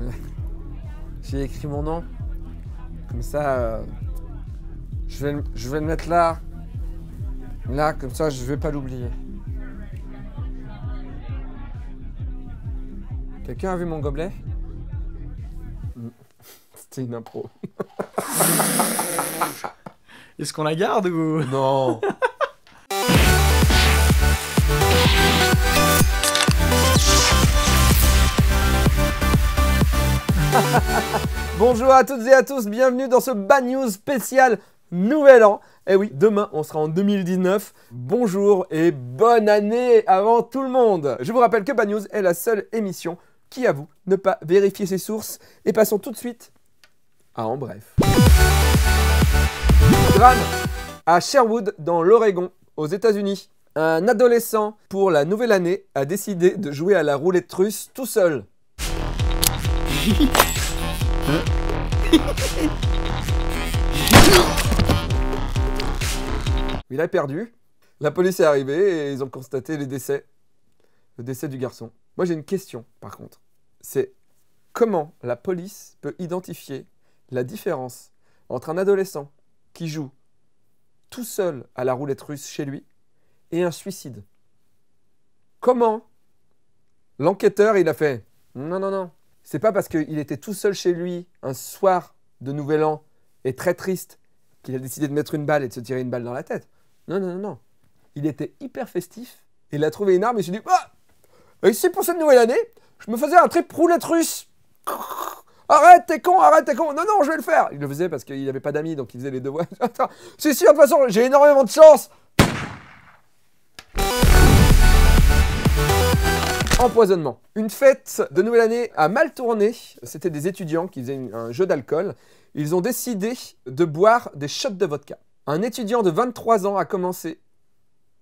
Euh, j'ai écrit mon nom. Comme ça, euh, je, vais, le- je vais le mettre là. Là, comme ça, je vais pas l'oublier. Quelqu'un a vu mon gobelet C'était une impro. Est-ce qu'on la garde ou Non Bonjour à toutes et à tous, bienvenue dans ce Bad News spécial Nouvel An. Eh oui, demain, on sera en 2019. Bonjour et bonne année avant tout le monde. Je vous rappelle que Bad News est la seule émission qui avoue ne pas vérifier ses sources. Et passons tout de suite à En Bref. Drame à Sherwood, dans l'Oregon, aux États-Unis. Un adolescent, pour la nouvelle année, a décidé de jouer à la roulette russe tout seul. Il a perdu. La police est arrivée et ils ont constaté les décès. Le décès du garçon. Moi j'ai une question par contre. C'est comment la police peut identifier la différence entre un adolescent qui joue tout seul à la roulette russe chez lui et un suicide Comment l'enquêteur il a fait Non, non, non. C'est pas parce qu'il était tout seul chez lui un soir de Nouvel An et très triste qu'il a décidé de mettre une balle et de se tirer une balle dans la tête. Non, non, non, non. Il était hyper festif. Il a trouvé une arme et il s'est dit Ah Ici, pour cette nouvelle année, je me faisais un trip roulette russe. Arrête, t'es con, arrête, t'es con. Non, non, je vais le faire. Il le faisait parce qu'il n'avait pas d'amis, donc il faisait les devoirs. Attends, si, si, de toute façon, j'ai énormément de chance. Empoisonnement. Une fête de nouvelle année a mal tourné. C'était des étudiants qui faisaient un jeu d'alcool. Ils ont décidé de boire des shots de vodka. Un étudiant de 23 ans a commencé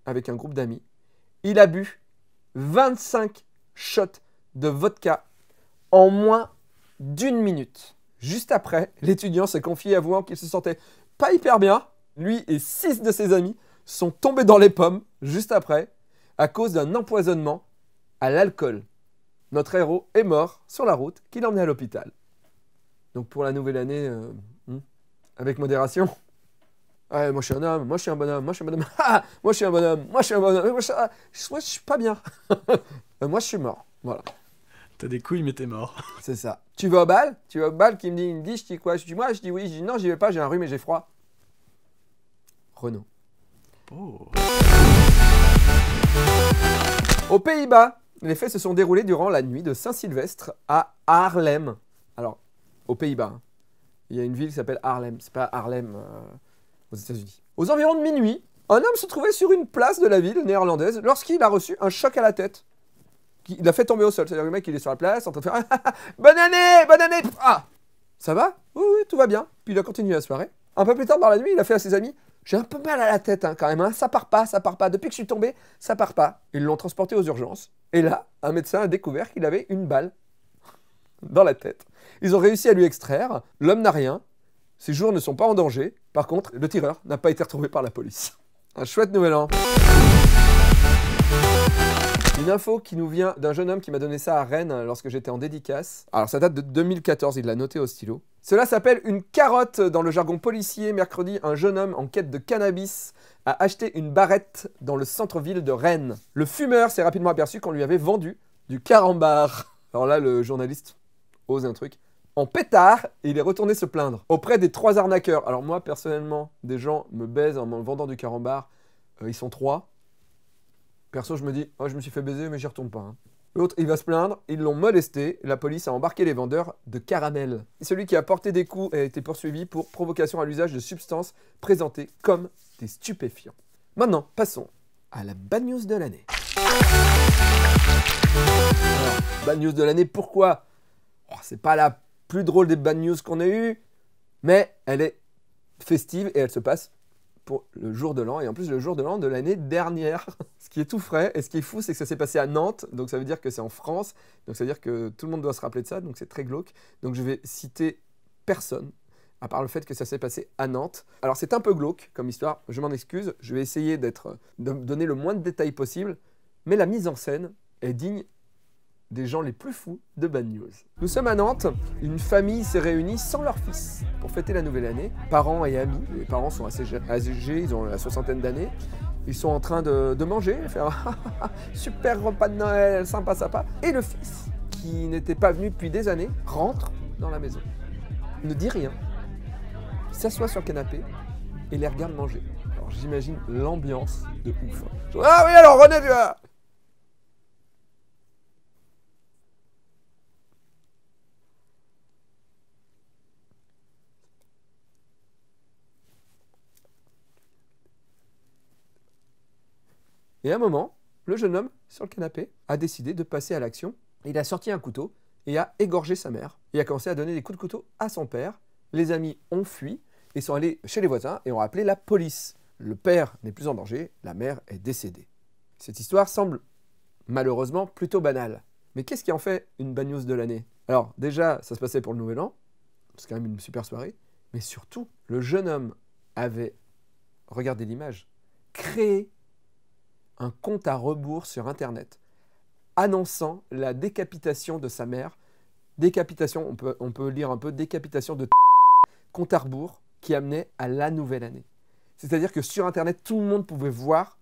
avec un groupe d'amis. Il a bu 25 shots de vodka en moins d'une minute. Juste après, l'étudiant s'est confié avouant qu'il se sentait pas hyper bien. Lui et six de ses amis sont tombés dans les pommes juste après à cause d'un empoisonnement à l'alcool. Notre héros est mort sur la route qui l'emmenait à l'hôpital. Donc pour la nouvelle année, euh, hmm, avec modération. moi je suis un homme, moi je suis un bonhomme, moi je suis un bonhomme, ah, moi je suis un bonhomme, moi je suis un bonhomme, moi je, suis pas bien. Euh, moi je suis mort, voilà. T'as des couilles mais t'es mort. C'est ça. Tu vas au bal Tu vas au bal qui me dit, il me dit, je dis quoi Je dis moi, je dis oui, je dis non, j'y vais pas, j'ai un rhume et j'ai froid. Renault. Oh. Aux Pays-Bas, les faits se sont déroulés durant la nuit de Saint-Sylvestre à Harlem. Alors, aux Pays-Bas. Hein. Il y a une ville qui s'appelle Harlem. C'est pas Harlem euh, aux États-Unis. Aux environs de minuit, un homme se trouvait sur une place de la ville néerlandaise lorsqu'il a reçu un choc à la tête. Il l'a fait tomber au sol. C'est-à-dire le mec, il est sur la place en train de faire ah, ah, ah, Bonne année Bonne année Ah Ça va Oui, oui, tout va bien. Puis il a continué la soirée. Un peu plus tard dans la nuit, il a fait à ses amis J'ai un peu mal à la tête hein, quand même. Hein. Ça part pas, ça part pas. Depuis que je suis tombé, ça part pas. Ils l'ont transporté aux urgences. Et là, un médecin a découvert qu'il avait une balle dans la tête. Ils ont réussi à lui extraire. L'homme n'a rien. Ses jours ne sont pas en danger. Par contre, le tireur n'a pas été retrouvé par la police. Un chouette nouvel an. Une info qui nous vient d'un jeune homme qui m'a donné ça à Rennes hein, lorsque j'étais en dédicace. Alors ça date de 2014, il l'a noté au stylo. Cela s'appelle une carotte dans le jargon policier. Mercredi, un jeune homme en quête de cannabis a acheté une barrette dans le centre-ville de Rennes. Le fumeur s'est rapidement aperçu qu'on lui avait vendu du carambar. Alors là, le journaliste ose un truc. En pétard, il est retourné se plaindre auprès des trois arnaqueurs. Alors moi, personnellement, des gens me baisent en me vendant du carambar. Euh, ils sont trois. Perso, je me dis, oh, je me suis fait baiser, mais j'y retourne pas. Hein. L'autre, il va se plaindre, ils l'ont molesté, la police a embarqué les vendeurs de caramel. Celui qui a porté des coups a été poursuivi pour provocation à l'usage de substances présentées comme des stupéfiants. Maintenant, passons à la bad news de l'année. bad news de l'année, pourquoi oh, C'est pas la plus drôle des bad news qu'on ait eues, mais elle est festive et elle se passe pour le jour de l'an, et en plus le jour de l'an de l'année dernière. ce qui est tout frais, et ce qui est fou, c'est que ça s'est passé à Nantes, donc ça veut dire que c'est en France, donc ça veut dire que tout le monde doit se rappeler de ça, donc c'est très glauque. Donc je vais citer personne, à part le fait que ça s'est passé à Nantes. Alors c'est un peu glauque comme histoire, je m'en excuse, je vais essayer d'être, de donner le moins de détails possible, mais la mise en scène est digne des gens les plus fous de Bad News. Nous sommes à Nantes, une famille s'est réunie sans leur fils pour fêter la nouvelle année, parents et amis. Les parents sont assez âgés, ils ont la soixantaine d'années. Ils sont en train de, de manger, faire super repas de Noël, sympa, sympa. Et le fils, qui n'était pas venu depuis des années, rentre dans la maison. ne dit rien, s'assoit sur le canapé et les regarde manger. Alors j'imagine l'ambiance de ouf. Ah oui, alors René, tu Et à un moment, le jeune homme, sur le canapé, a décidé de passer à l'action. Il a sorti un couteau et a égorgé sa mère. Il a commencé à donner des coups de couteau à son père. Les amis ont fui et sont allés chez les voisins et ont appelé la police. Le père n'est plus en danger, la mère est décédée. Cette histoire semble malheureusement plutôt banale. Mais qu'est-ce qui en fait une bagnose de l'année Alors déjà, ça se passait pour le Nouvel An, c'est quand même une super soirée, mais surtout, le jeune homme avait, regardez l'image, créé un compte à rebours sur Internet, annonçant la décapitation de sa mère. Décapitation, on peut, on peut lire un peu, décapitation de compte à rebours qui amenait à la nouvelle année. C'est-à-dire que sur Internet, tout le monde pouvait voir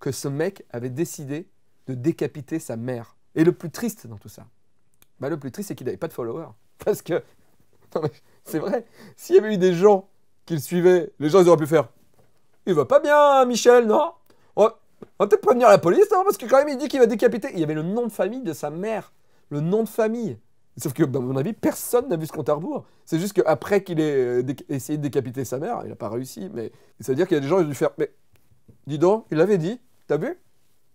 que ce mec avait décidé de décapiter sa mère. Et le plus triste dans tout ça, bah, le plus triste, c'est qu'il n'avait pas de followers. Parce que, c'est vrai, s'il y avait eu des gens qui le suivaient, les gens, ils auraient pu faire « Il va pas bien, Michel, non ?» On va peut-être prévenir la police, hein, Parce que quand même, il dit qu'il va décapiter. Il y avait le nom de famille de sa mère. Le nom de famille. Sauf que, bah, à mon avis, personne n'a vu ce compte à rebours. C'est juste qu'après qu'il ait euh, essayé de décapiter sa mère, il n'a pas réussi, mais ça veut dire qu'il y a des gens qui ont dû faire. Mais dis donc, il l'avait dit. T'as vu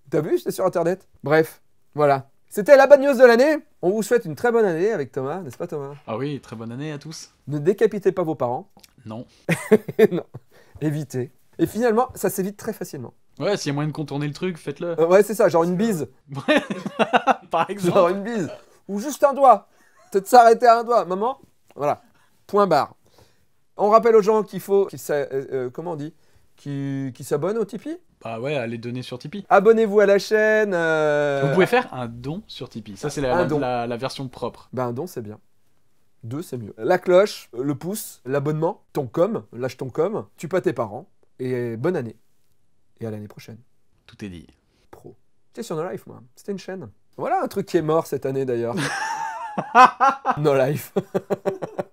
T'as vu C'était sur Internet. Bref, voilà. C'était la bad de l'année. On vous souhaite une très bonne année avec Thomas, n'est-ce pas, Thomas Ah oui, très bonne année à tous. Ne décapitez pas vos parents. Non. non. Évitez. Et finalement, ça s'évite très facilement. Ouais, s'il y a moyen de contourner le truc, faites-le. Euh, ouais, c'est ça, genre une bise. Par exemple. Genre une bise. Ou juste un doigt. Peut-être s'arrêter à un doigt. Maman Voilà. Point barre. On rappelle aux gens qu'il faut. Euh, euh, comment on dit qui, s'abonnent au Tipeee Bah ouais, allez donner sur Tipeee. Abonnez-vous à la chaîne. Vous pouvez faire un don sur Tipeee. Ça, c'est la, version propre. Bah, un don, c'est bien. Deux, c'est mieux. La cloche, le pouce, l'abonnement, ton com, lâche ton com, tu pas tes parents, et bonne année. Et à l'année prochaine. Tout est dit. Pro. C'était sur No Life, moi. C'était une chaîne. Voilà un truc qui est mort cette année d'ailleurs. no Life.